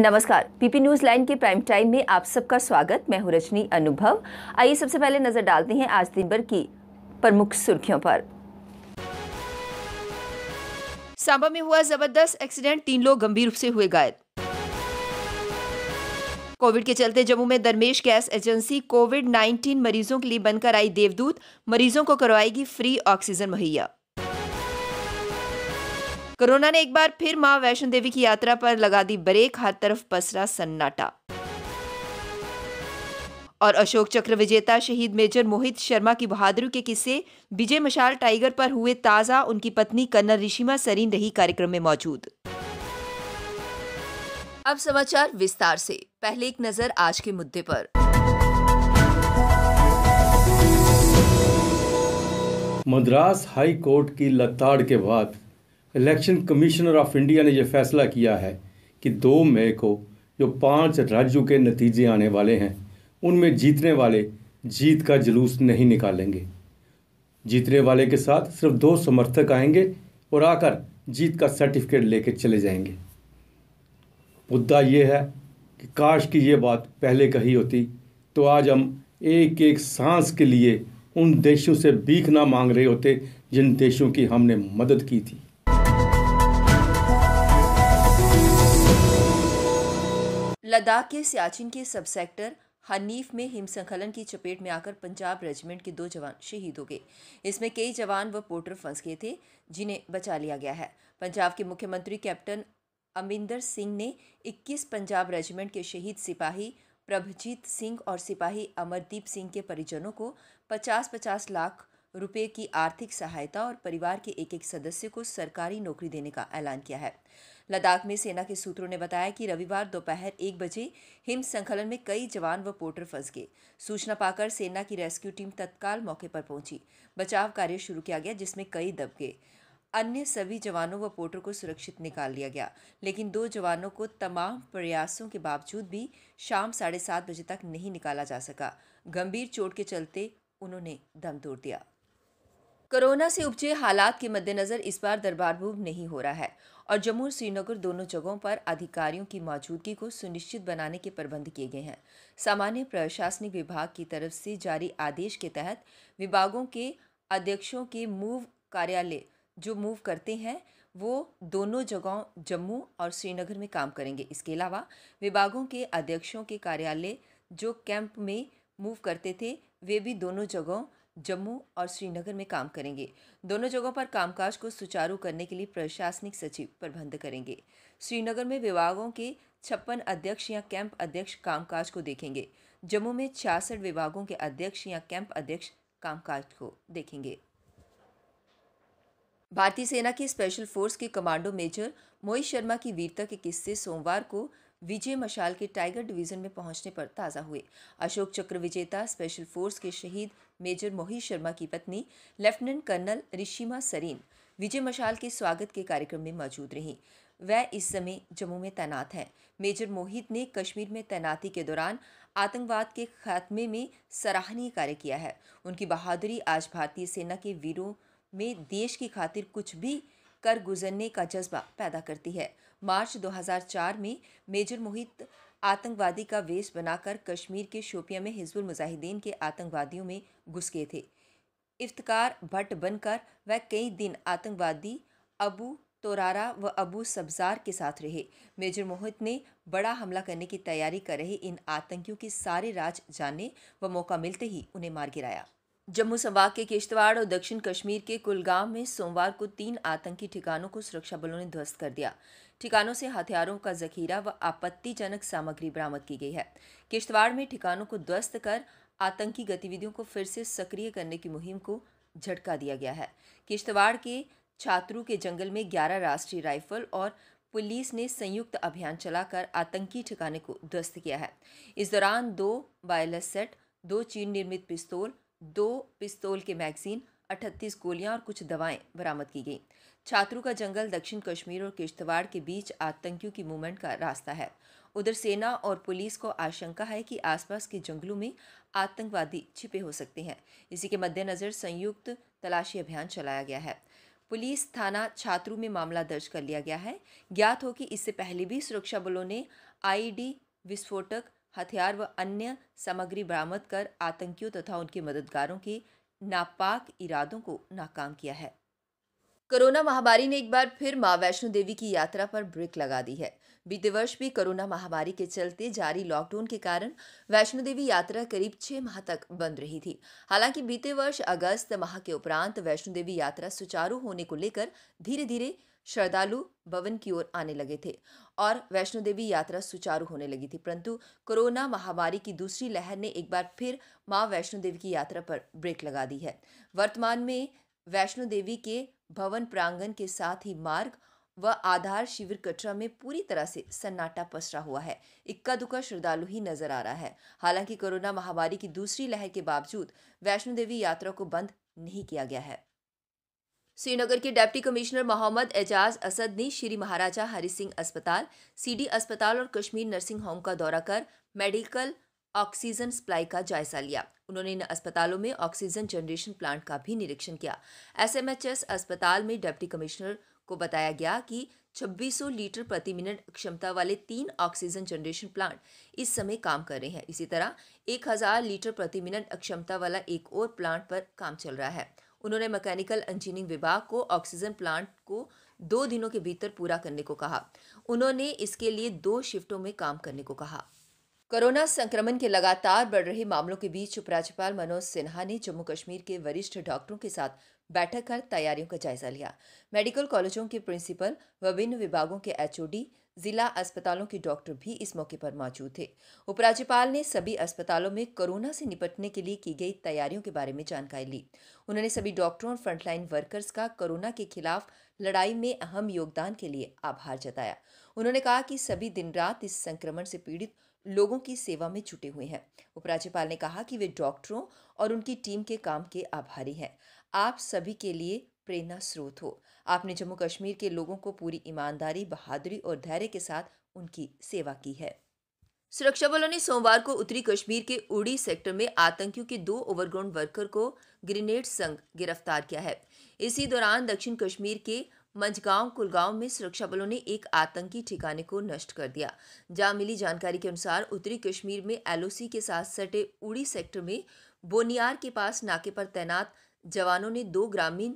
नमस्कार PP news line के prime time में आप सबका स्वागत मैं हूं रजनी अनुभव आइए सबसे पहले नजर डालते हैं आज दिन भर की प्रमुख सुर्खियों पर सांबा में हुआ जबरदस्त एक्सीडेंट तीन लोग गंभीर रूप से हुए घायल कोविड के चलते जम्मू में दरमेश गैस एजेंसी कोविड 19 मरीजों के लिए बनकर आई देवदूत मरीजों को करवाएगी फ्री ऑक्सीजन मुहैया कोरोना ने एक बार फिर मां वैष्णो देवी की यात्रा पर लगा दी ब्रेक हर तरफ पसरा सन्नाटा और अशोक चक्र विजेता शहीद मेजर मोहित शर्मा की बहादुरी के किस्से विजय मशाल टाइगर पर हुए ताज़ा उनकी पत्नी कर्नल रिशिमा सरीन रही कार्यक्रम में मौजूद अब समाचार विस्तार से पहले एक नज़र आज के मुद्दे पर मद्रास हाई कोर्ट की लताड़ के बाद इलेक्शन कमिश्नर ऑफ इंडिया ने यह फैसला किया है कि दो मई को जो पांच राज्यों के नतीजे आने वाले हैं उनमें जीतने वाले जीत का जुलूस नहीं निकालेंगे जीतने वाले के साथ सिर्फ दो समर्थक आएंगे और आकर जीत का सर्टिफिकेट लेके चले जाएंगे मुद्दा ये है कि काश की ये बात पहले कही होती तो आज हम एक एक सांस के लिए उन देशों से भीख ना मांग रहे होते जिन देशों की हमने मदद की थी लद्दाख के सियाचिन के सब सेक्टर हनीफ में हिमसंखलन की चपेट में आकर पंजाब रेजिमेंट के दो जवान शहीद हो गए इसमें कई जवान व पोर्टर फंस गए थे जिन्हें बचा लिया गया है पंजाब के मुख्यमंत्री कैप्टन अमरिंदर सिंह ने 21 पंजाब रेजिमेंट के शहीद सिपाही प्रभजीत सिंह और सिपाही अमरदीप सिंह के परिजनों को 50-50 लाख रुपए की आर्थिक सहायता और परिवार के एक एक सदस्य को सरकारी नौकरी देने का ऐलान किया है लद्दाख में सेना के सूत्रों ने बताया कि रविवार दोपहर एक बजे हिम संखलन में कई जवान व पोर्टर फंस गए सूचना पाकर सेना की रेस्क्यू टीम तत्काल मौके पर पहुंची बचाव कार्य शुरू किया गया जिसमें कई दब गए अन्य सभी जवानों व पोर्टर को सुरक्षित निकाल लिया गया लेकिन दो जवानों को तमाम प्रयासों के बावजूद भी शाम साढ़े सात बजे तक नहीं निकाला जा सका गंभीर चोट के चलते उन्होंने दम तोड़ दिया कोरोना से उपजे हालात के मद्देनजर इस बार दरबार मूव नहीं हो रहा है और जम्मू और श्रीनगर दोनों जगहों पर अधिकारियों की मौजूदगी को सुनिश्चित बनाने के प्रबंध किए गए हैं सामान्य प्रशासनिक विभाग की तरफ से जारी आदेश के तहत विभागों के अध्यक्षों के मूव कार्यालय जो मूव करते हैं वो दोनों जगहों जम्मू और श्रीनगर में काम करेंगे इसके अलावा विभागों के अध्यक्षों के कार्यालय जो कैंप में मूव करते थे वे भी दोनों जगहों जम्मू और श्रीनगर में काम करेंगे दोनों जगहों पर कामकाज को सुचारू करने के लिए प्रशासनिक सचिव प्रबंध करेंगे श्रीनगर में विभागों के छप्पन अध्यक्ष या कैंप अध्यक्ष कामकाज को देखेंगे जम्मू में छियासठ विभागों के अध्यक्ष या कैंप अध्यक्ष कामकाज को देखेंगे भारतीय सेना की स्पेशल फोर्स के कमांडो मेजर मोहित शर्मा की वीरता के किस्से सोमवार को विजय मशाल के टाइगर डिवीजन में पहुंचने पर ताज़ा हुए अशोक चक्र विजेता स्पेशल फोर्स के शहीद मेजर मोहित शर्मा की पत्नी लेफ्टिनेंट कर्नल ऋषिमा सरीन विजय मशाल के स्वागत के कार्यक्रम में मौजूद रहीं वह इस समय जम्मू में तैनात हैं मेजर मोहित ने कश्मीर में तैनाती के दौरान आतंकवाद के खात्मे में सराहनीय कार्य किया है उनकी बहादुरी आज भारतीय सेना के वीरों में देश की खातिर कुछ भी कर गुजरने का जज्बा पैदा करती है मार्च 2004 में मेजर मोहित आतंकवादी का वेश बनाकर कश्मीर के शोपिया में हिजबुल मुजाहिदीन के आतंकवादियों में घुस गए थे इफ्तकार भट्ट बनकर वह कई दिन आतंकवादी अबू तोरारा व अबू सब्जार के साथ रहे मेजर मोहित ने बड़ा हमला करने की तैयारी कर रहे इन आतंकियों की सारे राज जानने व मौका मिलते ही उन्हें मार गिराया जम्मू संभाग के किश्तवाड़ और दक्षिण कश्मीर के कुलगाम में सोमवार को तीन आतंकी ठिकानों को सुरक्षा बलों ने ध्वस्त कर दिया ठिकानों से हथियारों का जखीरा व आपत्तिजनक सामग्री बरामद की गई है किश्तवाड़ में ठिकानों को ध्वस्त कर आतंकी गतिविधियों को फिर से सक्रिय करने की मुहिम को झटका दिया गया है किश्तवाड़ के छात्रू के जंगल में ग्यारह राष्ट्रीय राइफल और पुलिस ने संयुक्त अभियान चलाकर आतंकी ठिकाने को ध्वस्त किया है इस दौरान दो वायरलेस सेट दो चीन निर्मित पिस्तौल दो पिस्तौल के मैगजीन अठतीस गोलियां और कुछ दवाएं बरामद की गई छात्रों का जंगल दक्षिण कश्मीर और किश्तवाड़ के बीच आतंकियों की मूवमेंट का रास्ता है उधर सेना और पुलिस को आशंका है कि आसपास के जंगलों में आतंकवादी छिपे हो सकते हैं इसी के मद्देनज़र संयुक्त तलाशी अभियान चलाया गया है पुलिस थाना छात्रू में मामला दर्ज कर लिया गया है ज्ञात हो कि इससे पहले भी सुरक्षा बलों ने आईडी विस्फोटक हथियार व अन्य सामग्री बरामद कर आतंकियों तथा उनके मददगारों के नापाक इरादों को नाकाम किया है कोरोना महामारी ने एक बार फिर मां वैष्णो देवी की यात्रा पर ब्रेक लगा दी है बीते वर्ष भी कोरोना महामारी के चलते जारी लॉकडाउन के कारण वैष्णो देवी यात्रा करीब छह माह तक बंद रही थी हालांकि बीते वर्ष अगस्त माह के उपरांत वैष्णो देवी यात्रा सुचारू होने को लेकर धीरे धीरे श्रद्धालु भवन की ओर आने लगे थे और वैष्णो देवी यात्रा सुचारू होने लगी थी परंतु कोरोना महामारी की दूसरी लहर ने एक बार फिर माँ वैष्णो देवी की यात्रा पर ब्रेक लगा दी है वर्तमान में वैष्णो देवी के भवन प्रांगण के साथ ही मार्ग व आधार शिविर कटरा में पूरी तरह से सन्नाटा पसरा हुआ है इक्का दुक्का श्रद्धालु ही नजर आ रहा है हालांकि कोरोना महामारी की दूसरी लहर के बावजूद वैष्णो देवी यात्रा को बंद नहीं किया गया है श्रीनगर के डेप्टी कमिश्नर मोहम्मद एजाज असद ने श्री महाराजा हरि सिंह अस्पताल सीडी अस्पताल और कश्मीर नर्सिंग होम का दौरा कर मेडिकल ऑक्सीजन सप्लाई का जायजा लिया उन्होंने इन अस्पतालों में ऑक्सीजन जनरेशन प्लांट का भी निरीक्षण किया एसएमएचएस अस्पताल में डिप्टी कमिश्नर को बताया गया कि 2600 लीटर प्रति मिनट क्षमता वाले तीन ऑक्सीजन जनरेशन प्लांट इस समय काम कर रहे हैं इसी तरह 1000 लीटर प्रति मिनट क्षमता वाला एक और प्लांट पर काम चल रहा है उन्होंने मैकेनिकल इंजीनियरिंग विभाग को ऑक्सीजन प्लांट को दो दिनों के भीतर पूरा करने को कहा उन्होंने इसके लिए दो शिफ्टों में काम करने को कहा कोरोना संक्रमण के लगातार बढ़ रहे मामलों के बीच उपराज्यपाल मनोज सिन्हा ने जम्मू कश्मीर के वरिष्ठ डॉक्टरों के साथ बैठक कर तैयारियों का जायजा लिया मेडिकल कॉलेजों के प्रिंसिपल विभिन्न विभागों के एचओडी जिला अस्पतालों के डॉक्टर भी इस मौके पर मौजूद थे उपराज्यपाल ने सभी अस्पतालों में कोरोना से निपटने के लिए की गई तैयारियों के बारे में जानकारी ली उन्होंने सभी डॉक्टरों और फ्रंटलाइन वर्कर्स का कोरोना के खिलाफ लड़ाई में अहम योगदान के लिए आभार जताया उन्होंने कहा कि सभी दिन रात इस संक्रमण से पीड़ित लोगों की सेवा में जुटे हुए हैं उपराज्यपाल ने कहा कि वे डॉक्टरों और उनकी टीम के काम के आभारी हैं आप सभी के लिए प्रेरणा स्रोत हो आपने जम्मू कश्मीर के लोगों को पूरी ईमानदारी बहादुरी और धैर्य के साथ उनकी सेवा की है सुरक्षा बलों ने सोमवार को उत्तरी कश्मीर के उड़ी सेक्टर में आतंकियों के दो ओवरग्राउंड वर्कर को ग्रेनेड संग गिरफ्तार किया है इसी दौरान दक्षिण कश्मीर के मंझगांव कुलगांव में सुरक्षा बलों ने एक आतंकी ठिकाने को नष्ट कर दिया जहां मिली जानकारी के अनुसार उत्तरी कश्मीर में एलओसी के साथ सटे उड़ी सेक्टर में बोनियार के पास नाके पर तैनात जवानों ने दो ग्रामीण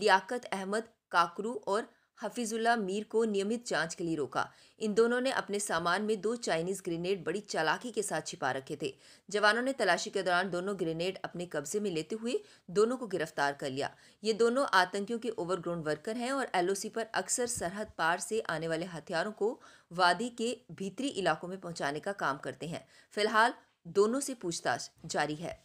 लियाकत अहमद काकरू और हफीजुल्ला मीर को नियमित जांच के लिए रोका इन दोनों ने अपने सामान में दो चाइनीज ग्रेनेड बड़ी चालाकी के साथ छिपा रखे थे जवानों ने तलाशी के दौरान दोनों ग्रेनेड अपने कब्जे में लेते हुए दोनों को गिरफ्तार कर लिया ये दोनों आतंकियों के ओवरग्राउंड वर्कर हैं और एलओसी पर अक्सर सरहद पार से आने वाले हथियारों को वादी के भीतरी इलाकों में पहुंचाने का काम करते हैं फिलहाल दोनों से पूछताछ जारी है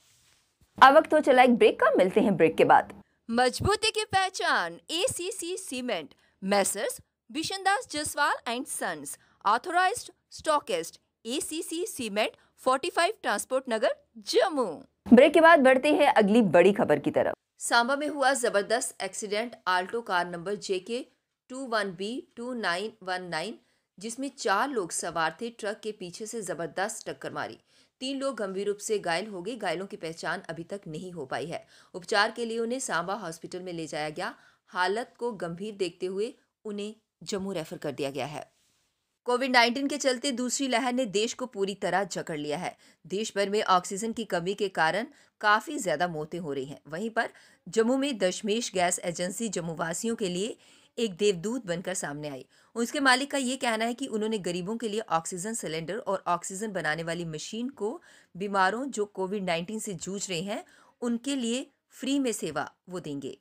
अब वक्त हो चला एक ब्रेक का मिलते हैं ब्रेक के बाद मजबूती की पहचान ACC cement messrs Bishandas Jaswal and sons authorised stockist ACC cement 45 transport Nagar Jammu break के बाद बढ़ते हैं अगली बड़ी खबर की तरफ सांबा में हुआ जबरदस्त accident Alto car number JK two one B two nine one nine जिसमें चार लोग सवार थे ट्रक के पीछे से जबरदस्त टक्कर मारी तीन लोग गंभीर रूप से घायल हो गए घायलों की पहचान अभी तक नहीं हो पाई है उपचार के लिए उन्हें सांबा हॉस्पिटल में ले जाया गया हालत को गंभीर देखते हुए उन्हें जम्मू रेफर कर दिया गया है कोविड 19 के चलते दूसरी लहर ने देश को पूरी तरह जकड़ लिया है देश भर में ऑक्सीजन की कमी के कारण काफ़ी ज़्यादा मौतें हो रही हैं वहीं पर जम्मू में दशमेश गैस एजेंसी जम्मू वासियों के लिए एक देवदूत बनकर सामने आई उसके मालिक का ये कहना है कि उन्होंने गरीबों के लिए ऑक्सीजन सिलेंडर और ऑक्सीजन बनाने वाली मशीन को बीमारों जो कोविड नाइन्टीन से जूझ रहे हैं उनके लिए फ्री में सेवा वो देंगे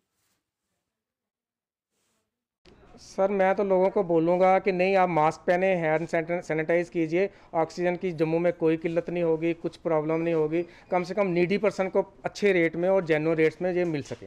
सर मैं तो लोगों को बोलूँगा कि नहीं आप मास्क पहने हैंड सैनिटाइज़ कीजिए ऑक्सीजन की जम्मू में कोई किल्लत नहीं होगी कुछ प्रॉब्लम नहीं होगी कम से कम नीडी पर्सन को अच्छे रेट में और जेनुअन रेट्स में ये मिल सके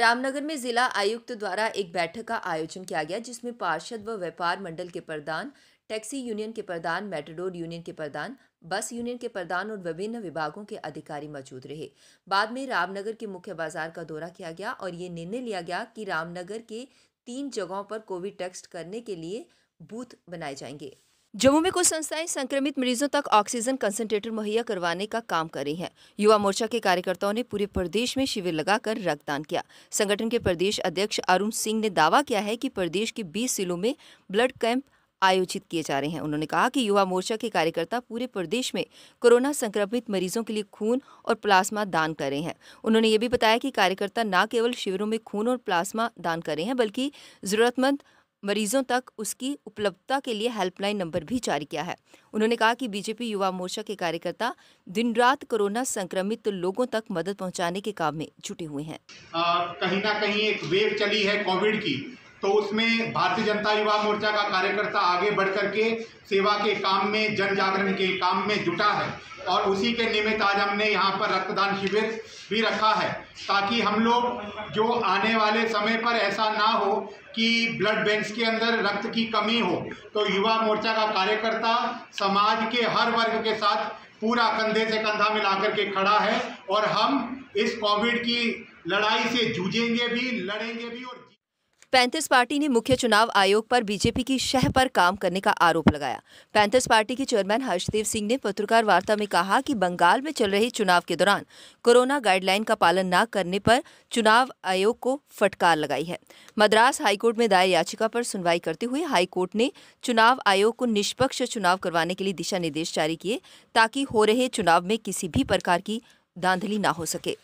रामनगर में जिला आयुक्त द्वारा एक बैठक का आयोजन किया गया जिसमें पार्षद व व्यापार मंडल के प्रधान टैक्सी यूनियन के प्रधान मेटाडोर यूनियन के प्रधान बस यूनियन के प्रधान और विभिन्न विभागों के अधिकारी मौजूद रहे बाद में रामनगर के मुख्य बाजार का दौरा किया गया और ये निर्णय लिया गया कि रामनगर के तीन जगहों पर कोविड टेस्ट करने के लिए बूथ बनाए जाएंगे जम्मू में कुछ संस्थाएं संक्रमित मरीजों तक ऑक्सीजन कंसंट्रेटर मुहैया करवाने का काम कर रही हैं। युवा मोर्चा के कार्यकर्ताओं ने पूरे प्रदेश में शिविर लगाकर रक्तदान किया संगठन के प्रदेश अध्यक्ष अरुण सिंह ने दावा किया है कि प्रदेश के 20 जिलों में ब्लड कैंप आयोजित किए जा रहे हैं उन्होंने कहा कि युवा मोर्चा के कार्यकर्ता पूरे प्रदेश में कोरोना संक्रमित मरीजों के लिए खून और प्लाज्मा दान कर रहे हैं उन्होंने ये भी बताया कि कार्यकर्ता न केवल शिविरों में खून और प्लाज्मा दान कर रहे हैं बल्कि जरूरतमंद मरीजों तक उसकी उपलब्धता के लिए हेल्पलाइन नंबर भी जारी किया है उन्होंने कहा कि बीजेपी युवा मोर्चा के कार्यकर्ता दिन रात कोरोना संक्रमित लोगों तक मदद पहुंचाने के काम में जुटे हुए हैं कहीं ना कहीं एक वेव चली है कोविड की तो उसमें भारतीय जनता युवा मोर्चा का कार्यकर्ता आगे बढ़ करके सेवा के काम में जन जागरण के काम में जुटा है और उसी के निमित्त आज हमने यहाँ पर रक्तदान शिविर भी रखा है ताकि हम लोग जो आने वाले समय पर ऐसा ना हो कि ब्लड बैंक्स के अंदर रक्त की कमी हो तो युवा मोर्चा का कार्यकर्ता समाज के हर वर्ग के साथ पूरा कंधे से कंधा मिलाकर के खड़ा है और हम इस कोविड की लड़ाई से जूझेंगे भी लड़ेंगे भी और पैंथर्स पार्टी ने मुख्य चुनाव आयोग पर बीजेपी की शह पर काम करने का आरोप लगाया पैंथर्स पार्टी के चेयरमैन हर्षदेव सिंह ने पत्रकार वार्ता में कहा कि बंगाल में चल रहे चुनाव के दौरान कोरोना गाइडलाइन का पालन न करने पर चुनाव आयोग को फटकार लगाई है मद्रास हाईकोर्ट में दायर याचिका पर सुनवाई करते हुए हाईकोर्ट ने चुनाव आयोग को निष्पक्ष चुनाव करवाने के लिए दिशा निर्देश जारी किए ताकि हो रहे चुनाव में किसी भी प्रकार की धांधली ना हो सके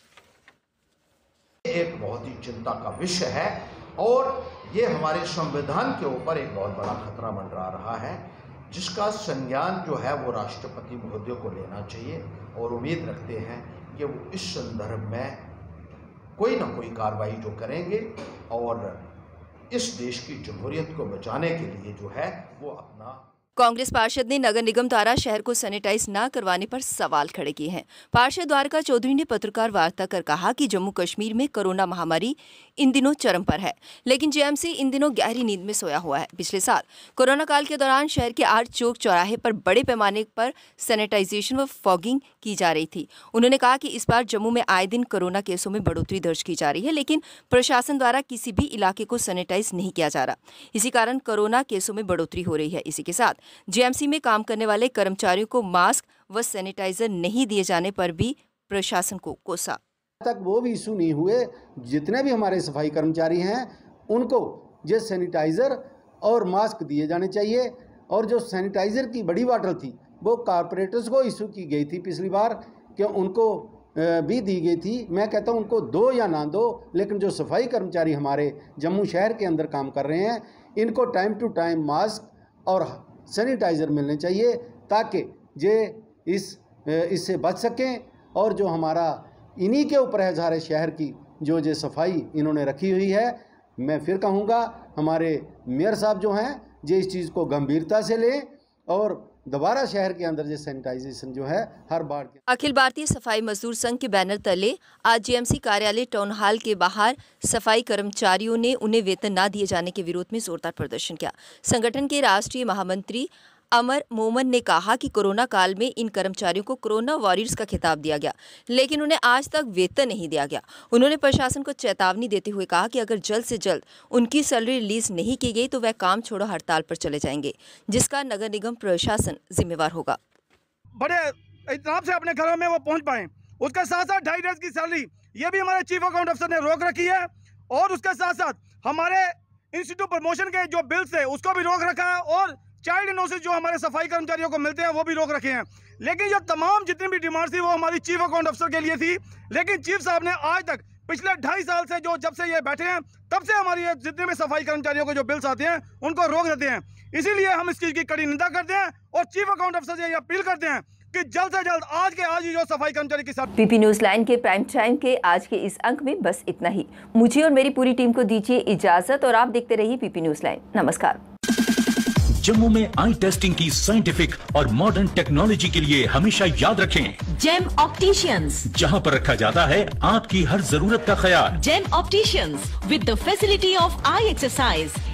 एक बहुत ही चिंता का विषय है और ये हमारे संविधान के ऊपर एक बहुत बड़ा खतरा मंडरा रहा है जिसका संज्ञान जो है वो राष्ट्रपति महोदय को लेना चाहिए और उम्मीद रखते हैं कि वो इस संदर्भ में कोई ना कोई कार्रवाई जो करेंगे और इस देश की जमहूरीत को बचाने के लिए जो है वो अपना कांग्रेस पार्षद ने नगर निगम द्वारा शहर को सैनिटाइज न करवाने पर सवाल खड़े किए हैं पार्षद द्वारका चौधरी ने पत्रकार वार्ता कर कहा कि जम्मू कश्मीर में कोरोना महामारी इन दिनों चरम पर है लेकिन जेएमसी इन दिनों गहरी नींद में सोया हुआ है पिछले साल कोरोना काल के दौरान शहर के आठ चौक चौराहे पर बड़े पैमाने पर सैनिटाइजेशन व फॉगिंग की जा रही थी उन्होंने कहा कि इस बार जम्मू में आए दिन कोरोना केसों में बढ़ोतरी दर्ज की जा रही है लेकिन प्रशासन द्वारा किसी भी इलाके को सैनिटाइज नहीं किया जा रहा इसी कारण कोरोना केसों में बढ़ोतरी हो रही है इसी के साथ जेएमसी में काम करने वाले कर्मचारियों को मास्क व सैनिटाइजर नहीं दिए जाने पर भी प्रशासन को कोसा तक वो भी इशू नहीं हुए जितने भी हमारे सफाई कर्मचारी हैं उनको ये सैनिटाइज़र और मास्क दिए जाने चाहिए और जो सैनिटाइज़र की बड़ी बॉटल थी वो कारपोरेटर्स को इशू की गई थी पिछली बार कि उनको भी दी गई थी मैं कहता हूँ उनको दो या ना दो लेकिन जो सफाई कर्मचारी हमारे जम्मू शहर के अंदर काम कर रहे हैं इनको टाइम टू टाइम मास्क और सैनिटाइज़र मिलने चाहिए ताकि ये इस इससे बच सकें और जो हमारा इन्हीं के ऊपर है सारे शहर की जो जो सफाई इन्होंने रखी हुई है मैं फिर कहूँगा हमारे मेयर साहब जो हैं ये इस चीज़ को गंभीरता से लें और दोबारा शहर के अंदर सैनिटाइजेशन जो है हर बार अखिल भारतीय सफाई मजदूर संघ के बैनर तले आज जीएमसी कार्यालय टाउन हॉल के बाहर सफाई कर्मचारियों ने उन्हें वेतन न दिए जाने के विरोध में जोरदार प्रदर्शन किया संगठन के राष्ट्रीय महामंत्री अमर मोमन ने कहा कि कोरोना काल में इन कर्मचारियों को कोरोना वॉरियर्स का खिताब दिया गया लेकिन उन्हें आज तक वेतन नहीं दिया गया उन्होंने प्रशासन को चेतावनी देते हुए कहा कि अगर जल्द से जल्द उनकी सैलरी रिलीज नहीं की गई तो वह काम छोड़ो हड़ताल पर चले जाएंगे जिसका नगर निगम प्रशासन जिम्मेवार होगा बड़े इतना से अपने घरों में वो पहुंच पाए उसके साथ साथ ढाई डेज की सैलरी ये भी हमारे चीफ अकाउंट अफसर ने रोक रखी है और उसके साथ साथ हमारे इंस्टीट्यूट प्रमोशन के जो बिल्स है उसको भी रोक रखा है और चाइल्ड इनोसेंस जो हमारे सफाई कर्मचारियों को मिलते हैं वो भी रोक रखे हैं लेकिन ये तमाम जितनी भी डिमांड थी वो हमारी चीफ अकाउंट अफसर के लिए थी लेकिन चीफ साहब ने आज तक पिछले ढाई साल से जो जब से ये बैठे हैं तब से हमारी जितने भी सफाई कर्मचारियों को जो बिल्स आते हैं उनको रोक देते हैं इसीलिए हम इस चीज़ की कड़ी निंदा करते हैं और चीफ अकाउंट अफसर से ये अपील करते हैं कि जल्द से जल्द आज के आज जो सफाई कर्मचारी के साथ पीपी न्यूज लाइन के प्राइम टाइम के आज के इस अंक में बस इतना ही मुझे और मेरी पूरी टीम को दीजिए इजाजत और आप देखते रहिए पीपी न्यूज लाइन नमस्कार जम्मू में आई टेस्टिंग की साइंटिफिक और मॉडर्न टेक्नोलॉजी के लिए हमेशा याद रखें जेम ऑप्टिशियंस जहां पर रखा जाता है आपकी हर जरूरत का ख्याल Gem opticians with the facility of eye exercise